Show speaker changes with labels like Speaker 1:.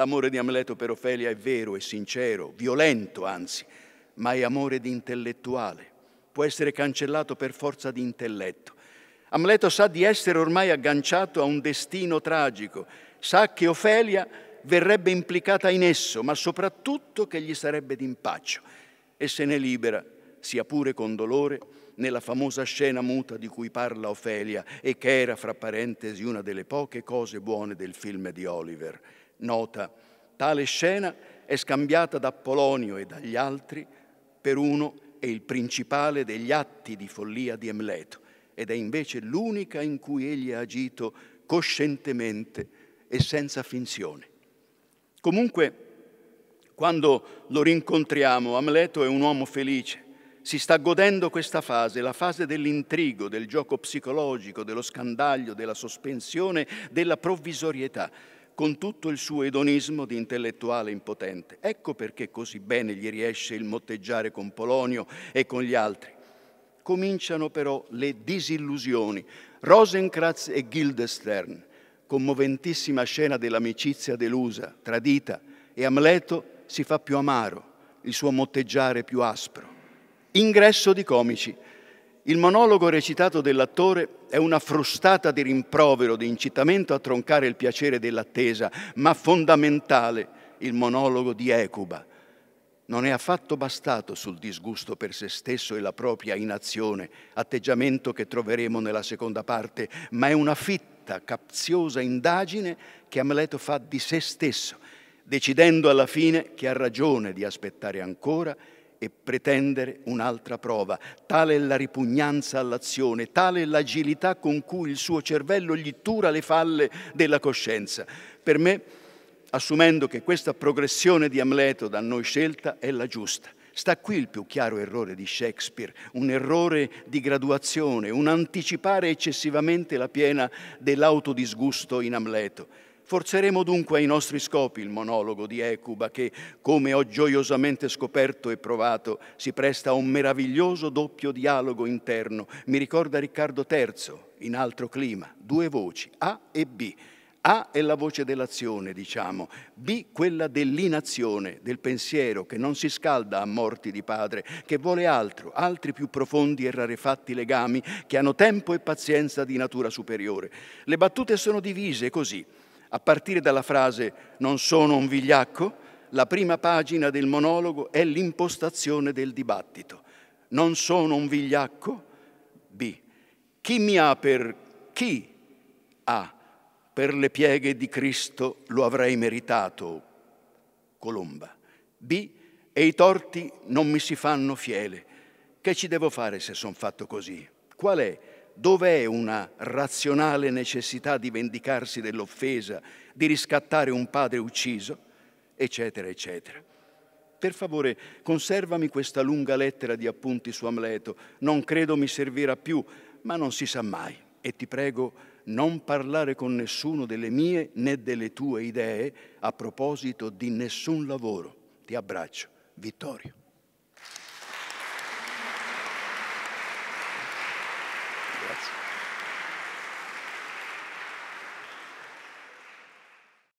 Speaker 1: L'amore di Amleto per Ofelia è vero e sincero, violento anzi, ma è amore di intellettuale. Può essere cancellato per forza di intelletto. Amleto sa di essere ormai agganciato a un destino tragico, sa che Ofelia verrebbe implicata in esso, ma soprattutto che gli sarebbe d'impaccio e se ne libera, sia pure con dolore, nella famosa scena muta di cui parla Ofelia e che era, fra parentesi, una delle poche cose buone del film di Oliver. Nota, tale scena è scambiata da Polonio e dagli altri per uno e il principale degli atti di follia di Emleto ed è invece l'unica in cui egli ha agito coscientemente e senza finzione. Comunque, quando lo rincontriamo, Amleto è un uomo felice, si sta godendo questa fase, la fase dell'intrigo, del gioco psicologico, dello scandaglio, della sospensione, della provvisorietà con tutto il suo edonismo di intellettuale impotente. Ecco perché così bene gli riesce il motteggiare con Polonio e con gli altri. Cominciano però le disillusioni. Rosenkratz e Guildestern, commoventissima scena dell'amicizia delusa, tradita, e Amleto si fa più amaro, il suo motteggiare più aspro. Ingresso di comici. Il monologo recitato dell'attore è una frustata di rimprovero, di incitamento a troncare il piacere dell'attesa, ma fondamentale il monologo di Ecuba. Non è affatto bastato sul disgusto per se stesso e la propria inazione, atteggiamento che troveremo nella seconda parte, ma è una fitta, capziosa indagine che Amleto fa di se stesso, decidendo alla fine che ha ragione di aspettare ancora e pretendere un'altra prova. Tale è la ripugnanza all'azione, tale è l'agilità con cui il suo cervello gli tura le falle della coscienza. Per me, assumendo che questa progressione di Amleto da noi scelta è la giusta. Sta qui il più chiaro errore di Shakespeare, un errore di graduazione, un anticipare eccessivamente la piena dell'autodisgusto in Amleto. Forzeremo dunque ai nostri scopi il monologo di Ecuba che, come ho gioiosamente scoperto e provato, si presta a un meraviglioso doppio dialogo interno. Mi ricorda Riccardo III, in altro clima, due voci, A e B. A è la voce dell'azione, diciamo, B quella dell'inazione, del pensiero che non si scalda a morti di padre, che vuole altro, altri più profondi e rarefatti legami che hanno tempo e pazienza di natura superiore. Le battute sono divise così a partire dalla frase non sono un vigliacco, la prima pagina del monologo è l'impostazione del dibattito. Non sono un vigliacco? B. Chi mi ha per chi? A. Per le pieghe di Cristo lo avrei meritato. Colomba. B. E i torti non mi si fanno fiele. Che ci devo fare se sono fatto così? Qual è? Dov'è una razionale necessità di vendicarsi dell'offesa, di riscattare un padre ucciso, eccetera, eccetera. Per favore, conservami questa lunga lettera di appunti su Amleto. Non credo mi servirà più, ma non si sa mai. E ti prego, non parlare con nessuno delle mie né delle tue idee a proposito di nessun lavoro. Ti abbraccio. Vittorio. Thanks.